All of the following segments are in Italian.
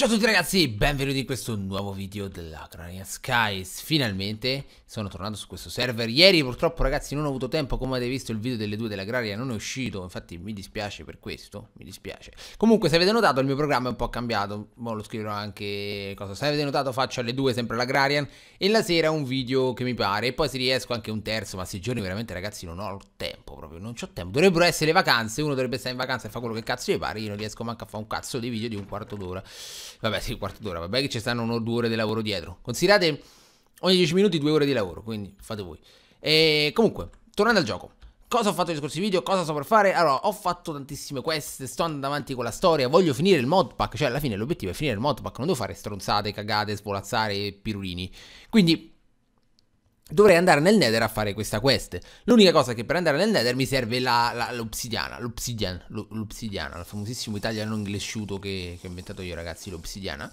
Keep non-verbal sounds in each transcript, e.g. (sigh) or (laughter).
Ciao a tutti ragazzi, benvenuti in questo nuovo video della Crania Skies Finalmente sono tornato su questo server Ieri purtroppo ragazzi non ho avuto tempo Come avete visto il video delle due dell'agraria non è uscito Infatti mi dispiace per questo Mi dispiace Comunque se avete notato il mio programma è un po' cambiato Mo lo scriverò anche cosa. Se avete notato faccio alle due sempre l'Agrarian E la sera un video che mi pare E poi se riesco anche un terzo Ma sei giorni veramente ragazzi non ho tempo proprio Non ho tempo Dovrebbero essere vacanze Uno dovrebbe stare in vacanza e fa quello che cazzo gli pare Io non riesco manco a fare un cazzo di video di un quarto d'ora Vabbè, sì, quarto d'ora, vabbè che ci stanno uno o due ore di lavoro dietro. Considerate ogni 10 minuti due ore di lavoro, quindi fate voi. E comunque, tornando al gioco. Cosa ho fatto negli scorsi video? Cosa so per fare? Allora, ho fatto tantissime quest, sto andando avanti con la storia, voglio finire il modpack, cioè alla fine l'obiettivo è finire il modpack, non devo fare stronzate, cagate, svolazzare, pirulini. Quindi Dovrei andare nel Nether a fare questa quest. L'unica cosa che per andare nel Nether mi serve la, l'obsidiana. L'obsidian, l'obsidiana, il famosissimo italiano inglesciuto che, che ho inventato io, ragazzi. L'obsidiana.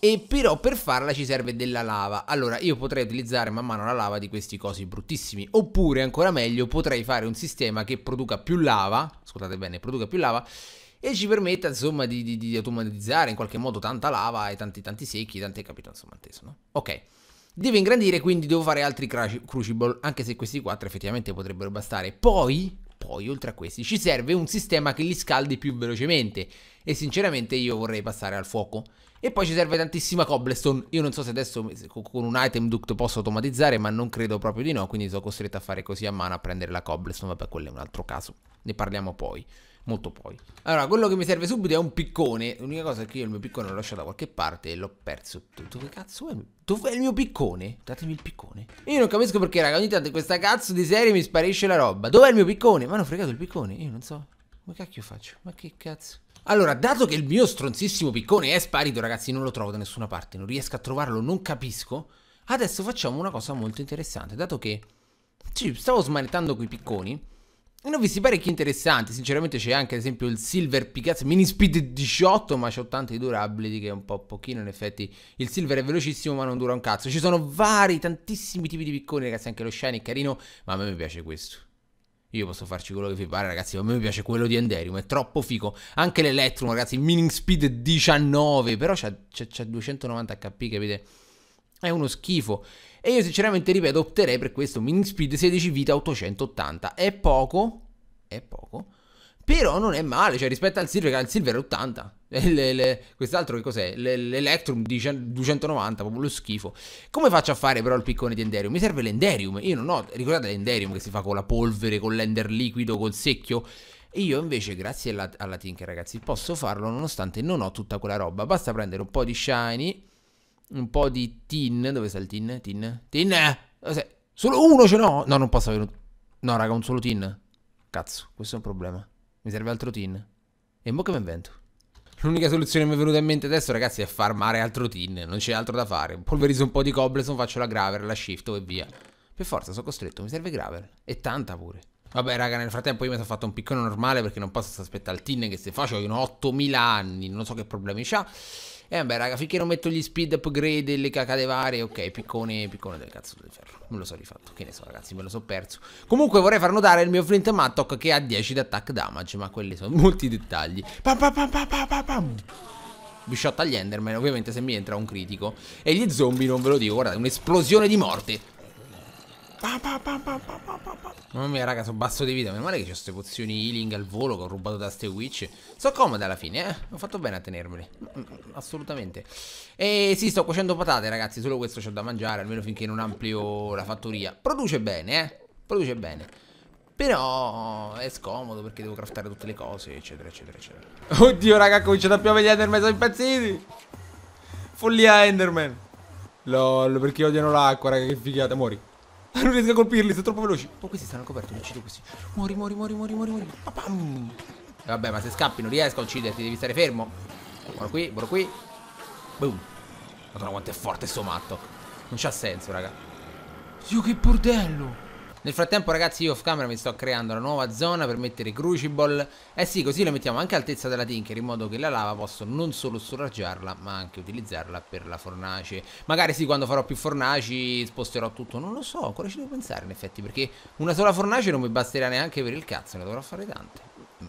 E però per farla ci serve della lava. Allora io potrei utilizzare man mano la lava di questi cosi bruttissimi. Oppure, ancora meglio, potrei fare un sistema che produca più lava. Scusate bene, produca più lava e ci permetta insomma di, di, di, automatizzare in qualche modo tanta lava e tanti tanti secchi, tante capito insomma inteso no? Ok. Devo ingrandire, quindi devo fare altri crucible, anche se questi 4 effettivamente potrebbero bastare. Poi, poi, oltre a questi, ci serve un sistema che li scaldi più velocemente. E sinceramente io vorrei passare al fuoco. E poi ci serve tantissima cobblestone. Io non so se adesso con un item duct posso automatizzare, ma non credo proprio di no. Quindi sono costretto a fare così a mano a prendere la cobblestone. Vabbè, quello è un altro caso. Ne parliamo poi molto poi. Allora, quello che mi serve subito è un piccone. L'unica cosa è che io il mio piccone l'ho lasciato da qualche parte e l'ho perso Dove cazzo è? Dov'è il mio piccone? Datemi il piccone. Io non capisco perché, raga, ogni tanto in questa cazzo di serie mi sparisce la roba. Dov'è il mio piccone? Ma hanno fregato il piccone? Io non so. Ma cacchio faccio? Ma che cazzo? Allora, dato che il mio stronzissimo piccone è sparito, ragazzi, non lo trovo da nessuna parte, non riesco a trovarlo, non capisco. Adesso facciamo una cosa molto interessante, dato che... Ci stavo smanettando quei picconi ne ho visti parecchi interessanti, sinceramente c'è anche ad esempio il Silver Picasso Mini Speed 18 ma c'ho tanti di durability che è un po' pochino in effetti Il Silver è velocissimo ma non dura un cazzo, ci sono vari, tantissimi tipi di picconi ragazzi, anche lo Shiny è carino ma a me mi piace questo io posso farci quello che vi pare, ragazzi. A me mi piace quello di Enderium, è troppo figo. Anche l'Electrum, ragazzi, Mining Speed 19. Però c'ha, 290 HP, capite? È uno schifo. E io sinceramente, ripeto, opterei per questo Mini Speed 16 vita 880. È poco, è poco, però non è male, cioè rispetto al Silver, che il Silver è 80. Le, le, quest'altro che cos'è? Le, L'Electrum 290, proprio lo schifo. Come faccio a fare però il piccone di Enderium? Mi serve l'Enderium. Io non ho. Ricordate l'Enderium che si fa con la polvere, con l'Ender liquido, col secchio? Io invece, grazie alla, alla Tinker, ragazzi, posso farlo nonostante non ho tutta quella roba. Basta prendere un po' di shiny un po' di tin. Dove sta il tin? Tin? Tin? Solo uno ce n'ho? No, non posso avere un... No, raga, un solo tin. Cazzo, questo è un problema. Mi serve altro tin. E mo che mi invento? L'unica soluzione che mi è venuta in mente adesso, ragazzi, è farmare altro tin. Non c'è altro da fare. Polverizzo un po' di cobblestone, faccio la graver, la shift e via. Per forza, sono costretto. Mi serve graver. E tanta pure. Vabbè, raga, nel frattempo io mi sono fatto un piccone normale perché non posso aspettare il tin che se faccio in 8000 anni. Non so che problemi c'ha. E eh, vabbè, raga, finché non metto gli speed upgrade e le cacate varie, ok, piccone, piccone del cazzo del ferro. Non lo so rifatto, che ne so, ragazzi, me lo so perso. Comunque vorrei far notare il mio Flint Mattock che ha 10 di attack damage, ma quelli sono (laughs) molti dettagli. Pam pam pam pam pam pam pam bisciotta agli Enderman, ovviamente se mi entra un critico. E gli zombie non ve lo dico, guardate, un'esplosione di morte. Pa, pa, pa, Mamma mia, raga, sono basso di vita. Meno male che ho queste pozioni healing al volo che ho rubato da ste witch. So comode alla fine, eh. Ho fatto bene a tenermeli. Mm, mm, mm, assolutamente. E sì, sto cuocendo patate, ragazzi. Solo questo c'ho da mangiare, almeno finché non amplio la fattoria. Produce bene, eh. Produce bene. Però è scomodo perché devo craftare tutte le cose, eccetera, eccetera, eccetera. (laughs) Oddio, raga, cominciano a piovere gli Enderman, sono impazziti. Follia Enderman. LOL, perché odiano l'acqua, raga, che figata, muori. (laughs) Non riesco a colpirli, sono troppo veloci. oh, questi stanno coperto, li uccido questi. Muori, muori, muori, muori, muori, muori. Vabbè, ma se scappi non riesco a ucciderti, devi stare fermo. Buono qui, buono qui. Boom. Madonna quanto è forte sto matto. Non c'ha senso, raga. Dio, che bordello. Nel frattempo ragazzi io off camera mi sto creando una nuova zona per mettere crucible Eh sì così la mettiamo anche altezza della tinker in modo che la lava posso non solo storaggiarla ma anche utilizzarla per la fornace Magari sì quando farò più fornaci sposterò tutto, non lo so ancora ci devo pensare in effetti Perché una sola fornace non mi basterà neanche per il cazzo, ne dovrò fare tante mm,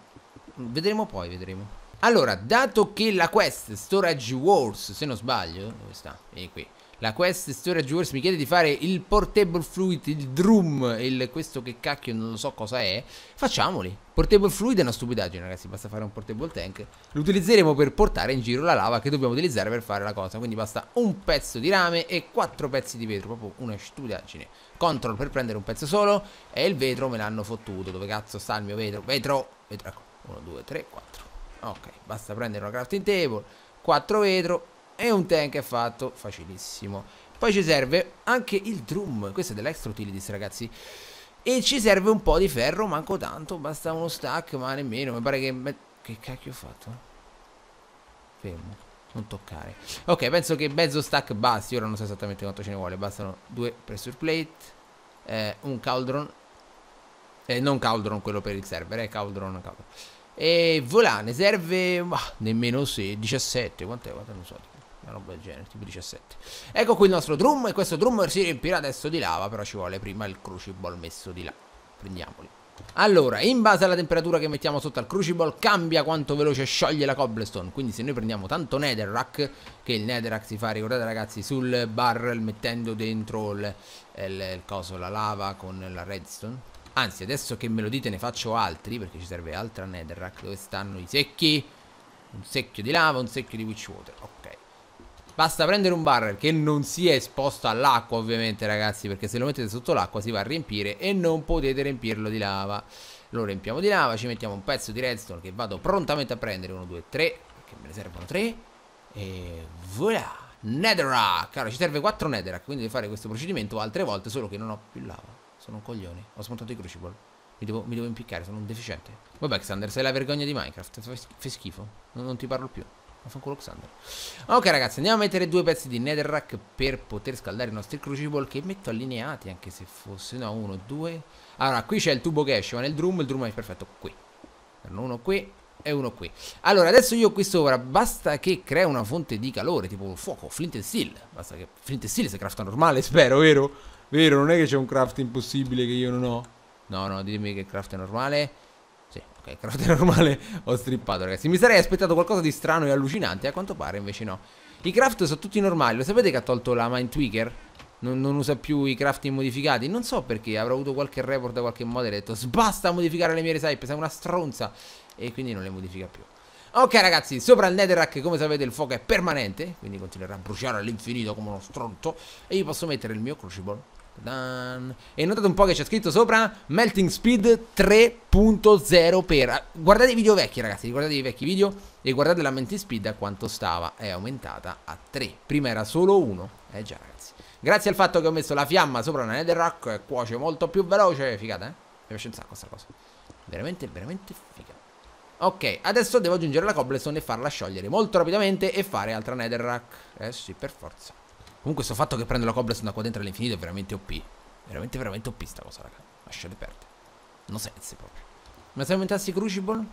Vedremo poi, vedremo allora, dato che la quest Storage Wars, se non sbaglio, dove sta? Vieni qui la quest Storia Jewels mi chiede di fare il Portable Fluid, il Drum, il questo che cacchio non lo so cosa è. Facciamoli. Portable Fluid è una stupidaggine, ragazzi, basta fare un Portable Tank. Lo utilizzeremo per portare in giro la lava che dobbiamo utilizzare per fare la cosa. Quindi basta un pezzo di rame e quattro pezzi di vetro, proprio una stupidaggine. Control per prendere un pezzo solo e il vetro me l'hanno fottuto. Dove cazzo sta il mio vetro? Vetro! Vetro, ecco. 1, 2, 3, 4. Ok, basta prendere una crafting table, 4 vetro e un tank è fatto facilissimo. Poi ci serve anche il drum, questo è dell'extra utilities ragazzi. E ci serve un po' di ferro, manco tanto, basta uno stack, ma nemmeno, mi pare che... Che cacchio ho fatto? Fermo, non toccare. Ok, penso che mezzo stack basti, ora non so esattamente quanto ce ne vuole, bastano due pressure plate, eh, un cauldron, eh, non cauldron quello per il server, eh, cauldron, cauldron. E voilà, ne serve, ma nemmeno se, 17, quant'è, quant'è, non so una roba del genere, tipo 17. Ecco qui il nostro drum e questo drum si riempirà adesso di lava, però ci vuole prima il crucible messo di là. Prendiamoli. Allora, in base alla temperatura che mettiamo sotto al crucible cambia quanto veloce scioglie la cobblestone Quindi se noi prendiamo tanto netherrack Che il netherrack si fa, ricordate ragazzi, sul barrel mettendo dentro il, il, il coso, la lava con la redstone Anzi, adesso che me lo dite ne faccio altri Perché ci serve altra netherrack Dove stanno i secchi? Un secchio di lava, un secchio di witchwater Ok Basta prendere un barrel che non sia esposto all'acqua ovviamente ragazzi Perché se lo mettete sotto l'acqua si va a riempire e non potete riempirlo di lava Lo riempiamo di lava, ci mettiamo un pezzo di redstone che vado prontamente a prendere 1, 2, 3, perché me ne servono 3 E voilà Netherrack Allora ci serve 4 netherrack quindi devo fare questo procedimento altre volte Solo che non ho più lava Sono un coglione, ho smontato i crucible mi devo, mi devo impiccare, sono un deficiente Vabbè Xander, sei la vergogna di Minecraft Fai schifo, non, non ti parlo più Vaffanculo Xander. Ok ragazzi, andiamo a mettere due pezzi di netherrack per poter scaldare i nostri crucible che metto allineati anche se fosse... No, uno, due... Allora, qui c'è il tubo che esce, ma nel drum il drum è perfetto qui. Uno qui e uno qui. Allora, adesso io qui sopra basta che crea una fonte di calore, tipo fuoco, flint e steel. Basta che flint e steel si crafta normale, (laughs) spero, vero? Vero, non è che c'è un craft impossibile che io non ho. No, no, ditemi che craft è normale. Ok, (laughs) carote normale ho strippato ragazzi Mi sarei aspettato qualcosa di strano e allucinante A quanto pare invece no I craft sono tutti normali Lo sapete che ha tolto la Mind Tweaker? Non, non, usa più i crafting modificati Non so perché Avrò avuto qualche report da qualche modo E ha detto Sbasta modificare le mie resipe Sei una stronza E quindi non le modifica più Ok ragazzi, sopra il netherrack come sapete il fuoco è permanente Quindi continuerà a bruciare all'infinito come uno stronto. E io posso mettere il mio crucible Dan. E notate un po' che c'è scritto sopra Melting Speed 3.0 per... Ah, guardate i video vecchi ragazzi, guardate i vecchi video e guardate la Melting Speed a quanto stava. È aumentata a 3. Prima era solo 1. Eh già ragazzi. Grazie al fatto che ho messo la fiamma sopra una netherrack e eh, cuoce molto più veloce. Figata eh? Mi piace un sacco questa cosa. Veramente, veramente figa. Ok, adesso devo aggiungere la cobblestone e farla sciogliere molto rapidamente e fare altra netherrack. Eh sì, per forza. Comunque sto fatto che prendo la cobblestone da qua dentro all'infinito è veramente OP. Veramente, veramente OP sta cosa, raga. Lasciate perdere. Non sensi proprio. Ma se aumentassi i crucible?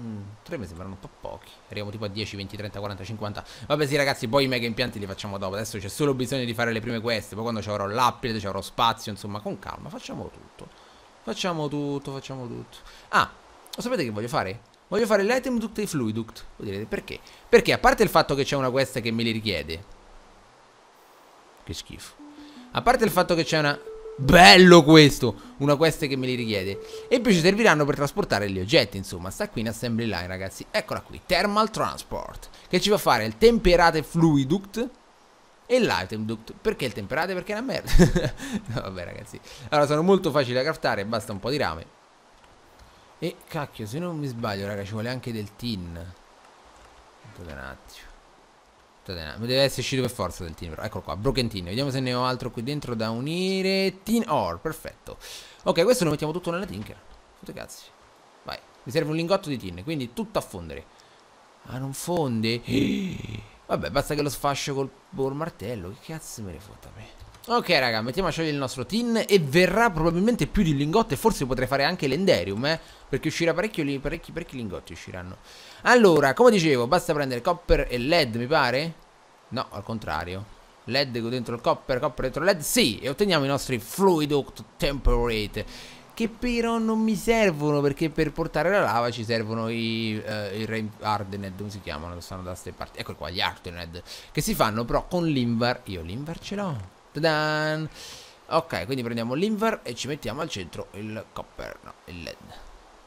Mm, 3 mi sembrano un po' pochi. Arriviamo tipo a 10, 20, 30, 40, 50. Vabbè, sì, ragazzi, poi i mega impianti li facciamo dopo. Adesso c'è solo bisogno di fare le prime queste. Poi quando ci avrò l'upgrade, ci avrò spazio. Insomma, con calma, facciamo tutto. Facciamo tutto, facciamo tutto. Ah, lo sapete che voglio fare? Voglio fare l'item duct e fluiduct. Voi direte perché? Perché a parte il fatto che c'è una quest che me li richiede, che schifo. A parte il fatto che c'è una... Bello questo! Una quest che me li richiede. E poi ci serviranno per trasportare gli oggetti, insomma. Sta qui in assembly line, ragazzi. Eccola qui, Thermal Transport. Che ci fa fare il temperate fluiduct e l'item duct. Perché il temperate? Perché è una merda. (laughs) no, vabbè, ragazzi. Allora, sono molto facili da craftare, basta un po' di rame. E cacchio, se non mi sbaglio, raga, ci vuole anche del tin. Aspetta un attimo. Mi deve essere uscito per forza del team. Eccolo qua, Broken Brochentino. Vediamo se ne ho altro qui dentro da unire. Tin Ore, perfetto. Ok, questo lo mettiamo tutto nella tinker. Tutte cazzi. Vai. Mi serve un lingotto di tin, quindi tutto a fondere. Ah, non fonde? (gasps) Vabbè, basta che lo sfascio col, col martello. Che cazzo me ne fotta a me? Ok raga, mettiamo a sciogliere il nostro tin e verrà probabilmente più di lingotte, forse potrei fare anche l'enderium, eh, perché uscirà parecchio, parecchi, parecchi lingotti usciranno. Allora, come dicevo, basta prendere copper e lead, mi pare? No, al contrario. LED dentro il copper, copper dentro il LED, sì, e otteniamo i nostri fluido temperate, che però non mi servono perché per portare la lava ci servono i, uh, i rain hardened, come si chiamano, che stanno da queste parti, ecco qua, gli hardened, che si fanno però con l'invar, io l'invar ce l'ho ta Ok, quindi prendiamo l'inver e ci mettiamo al centro il copper, no, il led.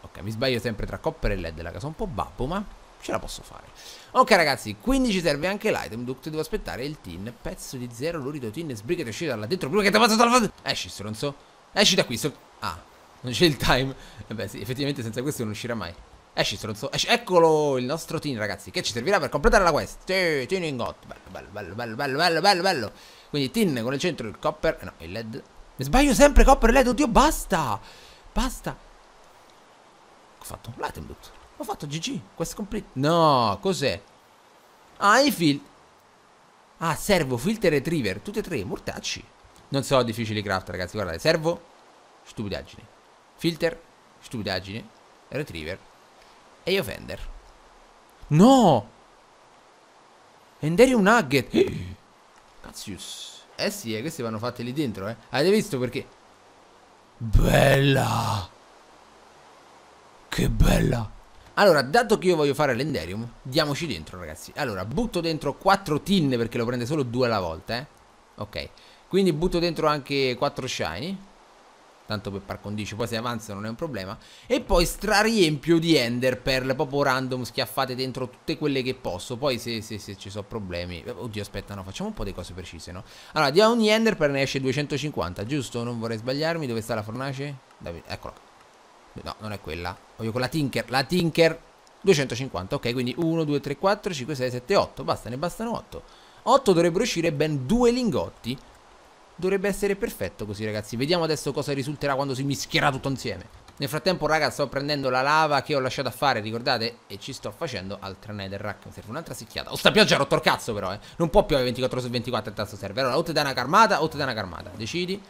Ok, mi sbaglio sempre tra copper e led, la casa un po' babbo, ma ce la posso fare. Ok ragazzi, quindi ci serve anche l'item duct, devo aspettare il tin, pezzo di zero, lurido tin, sbrigati, uscire da là dentro, prima che ti ammazzo dalla... Esci stronzo, esci da qui, stronzo. Ah, non c'è il time. E eh beh sì, effettivamente senza questo non uscirà mai. Esci stronzo, esci, eccolo il nostro tin ragazzi, che ci servirà per completare la quest. Sì, tin in got, bello, bello, bello, bello, bello, bello, bello. Quindi tin con il centro il copper, eh no, il led. Mi sbaglio sempre copper e led, oddio, basta! Basta! Ho fatto un latem loot. Ho fatto GG, quest complete. No, cos'è? Ah, i fil... Ah, servo, filter e retriever, tutti e tre, mortacci. Non so difficili craft, ragazzi, guardate, servo, stupidaggine. Filter, stupidaggine. Retriever. E io Fender. No! Enderium Nugget! (gasps) Cazzius. Eh sì, eh, queste vanno fatte lì dentro, eh. Avete visto perché? Bella! Che bella! Allora, dato che io voglio fare l'enderium, diamoci dentro, ragazzi. Allora, butto dentro 4 tin perché lo prende solo due alla volta, eh. Ok. Quindi butto dentro anche 4 shiny tanto per par condicio, poi se avanza non è un problema, e poi strariempio di ender pearl, proprio random, schiaffate dentro tutte quelle che posso, poi se, se, se ci sono problemi, eh, oddio aspetta no, facciamo un po' di cose precise no? Allora, di ogni ender pearl ne esce 250, giusto? Non vorrei sbagliarmi, dove sta la fornace? Dai, eccola No, non è quella, voglio quella tinker, la tinker, 250, ok, quindi 1, 2, 3, 4, 5, 6, 7, 8, basta, ne bastano 8. 8 dovrebbero uscire ben due lingotti Dovrebbe essere perfetto così ragazzi Vediamo adesso cosa risulterà quando si mischierà tutto insieme Nel frattempo raga sto prendendo la lava che ho lasciato a fare ricordate E ci sto facendo altra netherrack Mi serve un'altra secchiata Oh sta pioggia rotto il cazzo però eh Non può piovere 24 su 24 il tasto serve Allora o te dai una carmata o te dai una carmata Decidi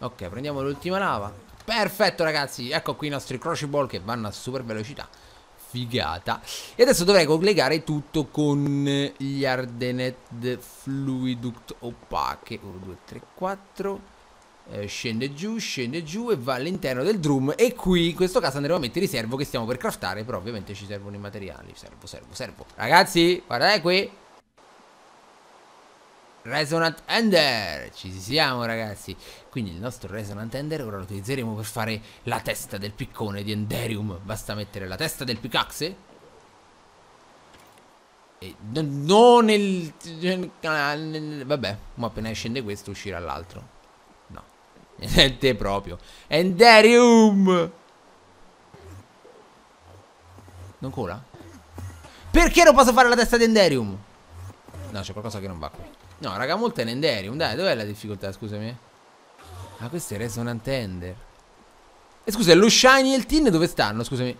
Ok prendiamo l'ultima lava Perfetto ragazzi Ecco qui i nostri crociball che vanno a super velocità figata. E adesso dovrei collegare tutto con eh, gli Ardenet Fluiduct opache. 1, 2, 3, 4. scende giù, scende giù e va all'interno del drum. E qui in questo caso andremo a mettere i servo che stiamo per craftare. Però ovviamente ci servono i materiali. Servo, servo, servo. Ragazzi, guardate qui. Resonant Ender! Ci siamo ragazzi! Quindi il nostro Resonant Ender ora lo utilizzeremo per fare la testa del piccone di Enderium. Basta mettere la testa del pickaxe. E non nel... Vabbè, ma appena scende questo uscirà l'altro. No. (laughs) Niente proprio. Enderium! Non cola? Perché non posso fare la testa di Enderium? No, c'è qualcosa che non va qui. No, raga, molto è in Dai, dov'è la difficoltà, scusami? Ah, questo è Resonant Ender. E eh, scusa, lo Shiny e il Tin dove stanno, scusami?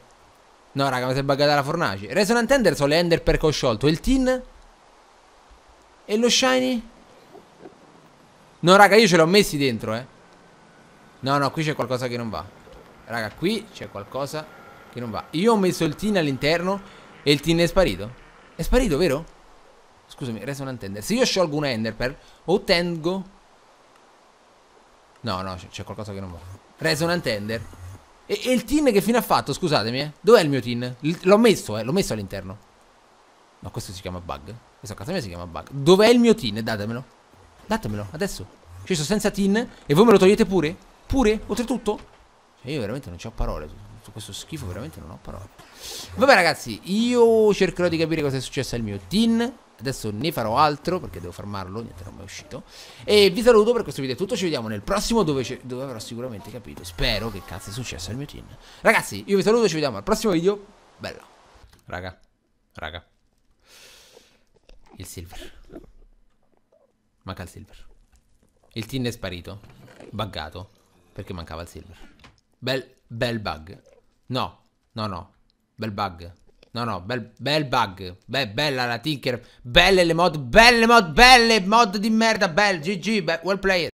No, raga, mi si è buggata la fornace. Resonant Ender sono le Ender perché ho sciolto. E il Tin? E lo Shiny? No, raga, io ce l'ho messi dentro, eh. No, no, qui c'è qualcosa che non va. Raga, qui c'è qualcosa che non va. Io ho messo il tin all'interno e il tin è sparito. È sparito, vero? Scusami, Resonant Ender. Se io sciolgo un Ender per ottengo... No, no, c'è qualcosa che non va. Resonant Ender. E, e, il tin che fine ha fatto? Scusatemi, eh. Dov'è il mio tin? L'ho messo, eh. L'ho messo all'interno. No, questo si chiama bug. Questo a casa mia si chiama bug. Dov'è il mio tin? Datemelo. Datemelo, adesso. Cioè, sto senza tin e voi me lo togliete pure? Pure? Oltretutto? Cioè, io veramente non ho parole. Su questo schifo veramente non ho parole. Vabbè, ragazzi, io cercherò di capire cosa è successo al mio tin adesso ne farò altro perché devo farmarlo, niente non è uscito e vi saluto per questo video è tutto, ci vediamo nel prossimo dove, dove avrò sicuramente capito, spero che cazzo è successo al mio team ragazzi io vi saluto, ci vediamo al prossimo video, bella raga, raga il silver manca il silver il team è sparito, buggato perché mancava il silver bel, bel bug no, no no, bel bug No, no, bel, bel bug. Be bella la Tinker. Belle le mod, belle mod, belle mod di merda. Bel GG, be well played.